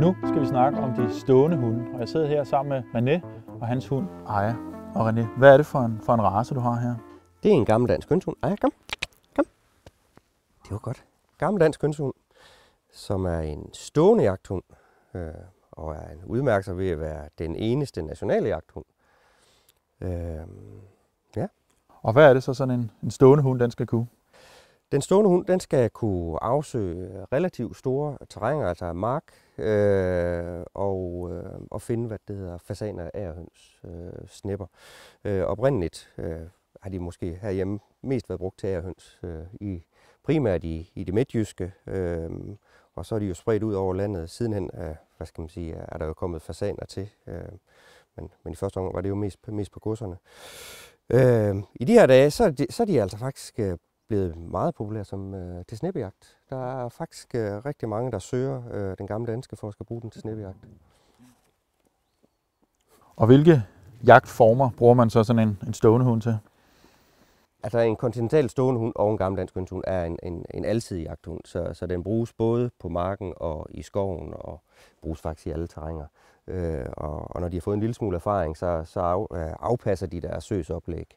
Nu skal vi snakke om de stående hunde, og jeg sidder her sammen med Mané og hans hund Aja. Og René, hvad er det for en, for en race, du har her? Det er en gammel dansk kønshund. Aja, kom. Kom. Det var godt. Gammel dansk kønshund, som er en stående jagthund, øh, og er en udmærkelse ved at være den eneste nationale jagthund. Øh, ja. Og hvad er det så sådan en, en stående hund, den skal kunne? Den stående hund den skal kunne afsøge relativt store terrænger, altså mark, øh, og, øh, og finde, hvad det hedder, fasaner, ærhøns, øh, snipper. Øh, oprindeligt øh, har de måske herhjemme mest været brugt til ærhøns, øh, i, primært i, i det midtjyske, øh, og så er de jo spredt ud over landet. Sidenhen øh, hvad skal man sige, er der jo kommet fasaner til, øh, men, men i første omgang var det jo mest, mest på godserne. Øh, I de her dage, så er de, så er de altså faktisk øh, blevet meget populær som øh, til snebejagt. Der er faktisk øh, rigtig mange, der søger øh, den gamle danske for at bruge den til snebejagt. Og hvilke jagtformer bruger man så sådan en, en stående hund til? Altså en kontinental stående hund og en gammel dansk hund er en, en, en alsidig jagthund, så, så den bruges både på marken og i skoven og bruges faktisk i alle terrænger. Øh, og, og når de har fået en lille smule erfaring, så, så af, øh, afpasser de deres søsoplæg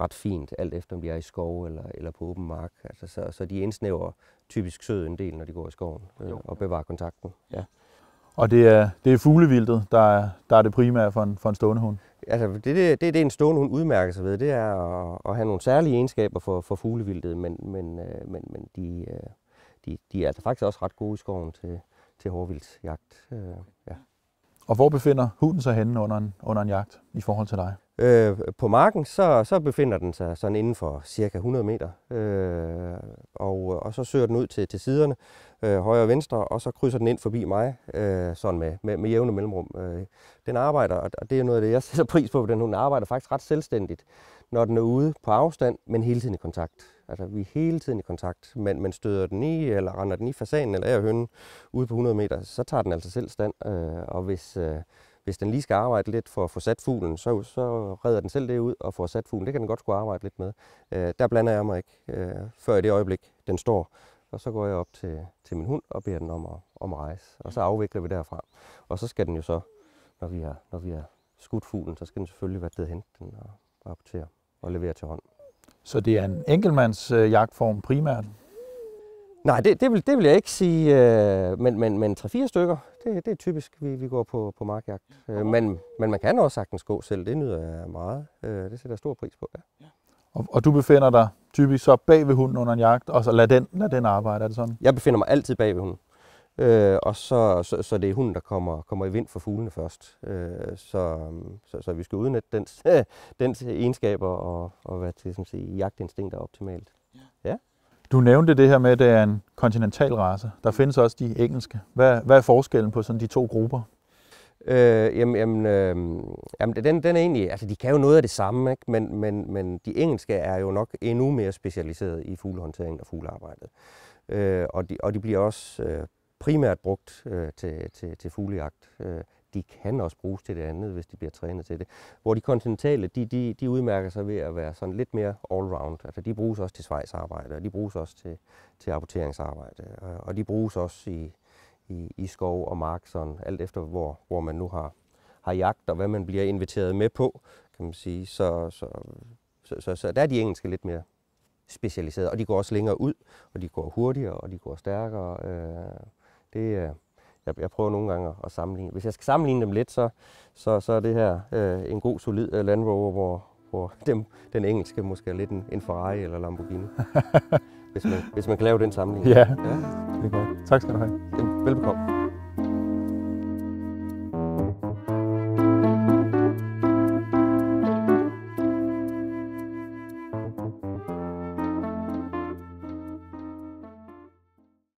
ret fint, alt efter om de er i skov eller, eller på åben mark. Altså, så, så de indsnæver typisk del, når de går i skoven øh, og bevarer kontakten. Ja. Og det er, det er fuglevildet, der er, der er det primære for en, for en stående hund? Altså, det, det, det, det en stående hund udmærker sig ved, det er at, at have nogle særlige egenskaber for, for fuglevildet, men, men, øh, men, men de, øh, de, de er altså faktisk også ret gode i skoven til, til hårvildsjagt. Øh, ja. Og hvor befinder huden sig henne under en, under en jagt i forhold til dig? Øh, på marken, så, så befinder den sig sådan inden for cirka 100 meter, øh, og, og så søger den ud til, til siderne, øh, højre og venstre, og så krydser den ind forbi mig, øh, sådan med, med, med jævne mellemrum. Øh, den arbejder, og det er noget af det, jeg sætter pris på, for den hun arbejder faktisk ret selvstændigt, når den er ude på afstand, men hele tiden i kontakt. Altså, vi er hele tiden i kontakt. Men man støder den i, eller render den i fasanen eller hønnen ude på 100 meter, så tager den altså selv stand. Øh, og hvis, øh, hvis den lige skal arbejde lidt for at få sat fuglen, så, så redder den selv det ud og får sat fuglen. Det kan den godt skulle arbejde lidt med. Øh, der blander jeg mig ikke, øh, før i det øjeblik, den står. Og så går jeg op til, til min hund og beder den om at, om at rejse. Og så afvikler vi derfra. Og så skal den jo så, når vi har, når vi har skudt fuglen, så skal den selvfølgelig være død hente den og rapportere og levere til hånden. Så det er en enkeltmands øh, jagtform primært? Nej, det, det, vil, det vil jeg ikke sige, øh, men, men, men 3-4 stykker, det, det er typisk, vi, vi går på, på markjagt. Øh, men, men man kan også sagtens gå selv, det nyder jeg meget. Øh, det sætter jeg stor pris på, ja. Og, og du befinder dig typisk så bag ved hunden under en jagt, og så lad den, lad den arbejde, er det sådan? Jeg befinder mig altid bag ved hunden. Øh, og så, så, så det er hunden, der kommer, kommer i vind for fuglene først. Øh, så, så, så vi skal udnytte dens, dens egenskaber og, og hvad til sådan sige, jagtinstinkt er optimalt. Ja. ja. Du nævnte det her med, at det er en kontinental race. Der findes også de engelske. Hvad, hvad er forskellen på sådan de to grupper? Øh, jamen, jamen, øh, jamen den, den er egentlig, altså de kan jo noget af det samme, ikke? Men, men, men de engelske er jo nok endnu mere specialiseret i fuglehåndtering og fuglearbejdet. Øh, og, de, og de bliver også øh, primært brugt øh, til, til, til fuglejagt. Øh, de kan også bruges til det andet, hvis de bliver trænet til det. Hvor de kontinentale, de, de, de udmærker sig ved at være sådan lidt mere allround. Altså de bruges også til svejsarbejde, og de bruges også til, til apporteringsarbejde, og de bruges også i, i, i skov og mark, sådan, alt efter hvor, hvor man nu har, har jagt, og hvad man bliver inviteret med på, kan man sige. Så, så, så, så, så der er de engelske lidt mere specialiserede, og de går også længere ud, og de går hurtigere, og de går stærkere. Øh, det, øh, jeg, jeg prøver nogle gange at sammenligne. Hvis jeg skal sammenligne dem lidt, så, så, så er det her øh, en god, solid øh, Land Rover, hvor, hvor dem, den engelske måske er lidt en, en Ferrari eller Lamborghini. hvis, man, hvis man kan lave den sammenligning. Ja, ja. det er godt. Tak skal du have. Velbekomme.